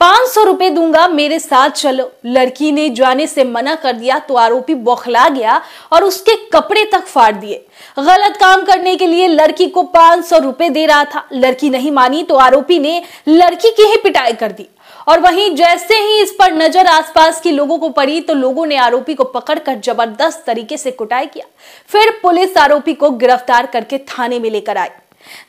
पांच सौ रुपए दूंगा मेरे साथ चलो लड़की ने जाने से मना कर दिया तो आरोपी बौखला गया और उसके कपड़े तक फाड़ दिए गलत काम करने के लिए लड़की को पांच सौ रुपए दे रहा था लड़की नहीं मानी तो आरोपी ने लड़की की ही पिटाई कर दी और वहीं जैसे ही इस पर नजर आसपास के लोगों को पड़ी तो लोगों ने आरोपी को पकड़कर जबरदस्त तरीके से कुटाई किया फिर पुलिस आरोपी को गिरफ्तार करके थाने में लेकर आई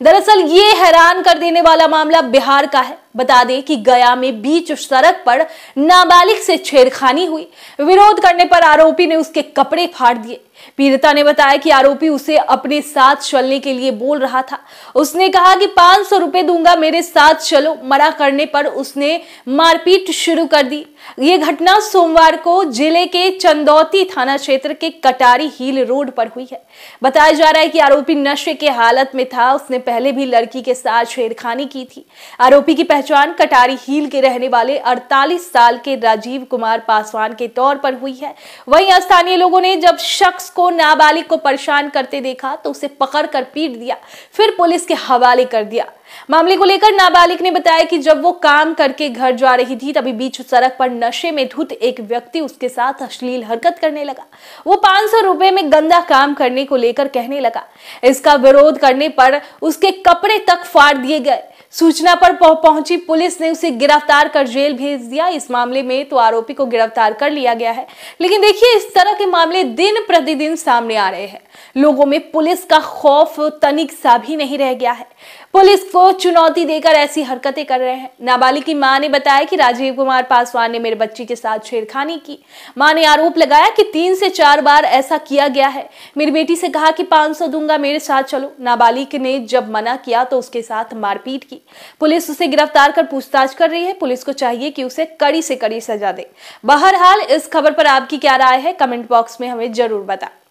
दरअसल ये हैरान कर देने वाला मामला बिहार का है बता दें कि गया में बीच सड़क पर नाबालिग से छेड़खानी हुई विरोध करने पर आरोपी ने उसके कपड़े फाड़ दिए पीड़िता ने बताया कि आरोपी उसे अपने साथ चलने के लिए बोल रहा था उसने कहा कि पांच सौ रुपए दूंगा मेरे साथ चलो मरा करने पर उसने मारपीट शुरू कर दी ये घटना सोमवार को जिले के चंदौती थाना क्षेत्र के कटारी हिल रोड पर हुई है बताया जा रहा है कि आरोपी नशे के हालत में था उसने पहले भी लड़की के साथ छेड़खानी की थी आरोपी की पहले पहचान कटारी हील के रहने वाले 48 साल के राजीव कुमार पासवान के तौर पर हुई है वहीं स्थानीय लोगों ने जब शख्स को नाबालिग को परेशान करते देखा तो उसे पकड़ कर पीट दिया फिर पुलिस के हवाले कर दिया मामले को लेकर नाबालिग ने बताया कि जब वो काम करके घर जा रही थी तभी बीच सड़क पर नशे में धुत एक व्यक्ति उसके साथ अश्लील हरकत करने लगा वो पांच सौ रुपए में गंदा काम करने को लेकर कहने लगा इसका विरोध करने पर उसके कपड़े तक फाड़ दिए गए सूचना पर पहुंची पुलिस ने उसे गिरफ्तार कर जेल भेज दिया इस मामले में तो आरोपी को गिरफ्तार कर लिया गया है लेकिन देखिए इस तरह के मामले दिन प्रतिदिन सामने आ रहे हैं लोगों में पुलिस का खौफ तनिक सा भी नहीं रह गया है पुलिस को चुनौती देकर ऐसी हरकतें कर रहे हैं नाबालिग की मां ने बताया कि राजीव कुमार पासवान ने मेरे बच्ची के साथ छेड़खानी की मां ने आरोप लगाया कि तीन से चार बार ऐसा किया गया है मेरी बेटी से कहा कि 500 दूंगा मेरे साथ चलो नाबालिग ने जब मना किया तो उसके साथ मारपीट की पुलिस उसे गिरफ्तार कर पूछताछ कर रही है पुलिस को चाहिए कि उसे कड़ी से कड़ी सजा दे बहरहाल इस खबर पर आपकी क्या राय है कमेंट बॉक्स में हमें जरूर बताएं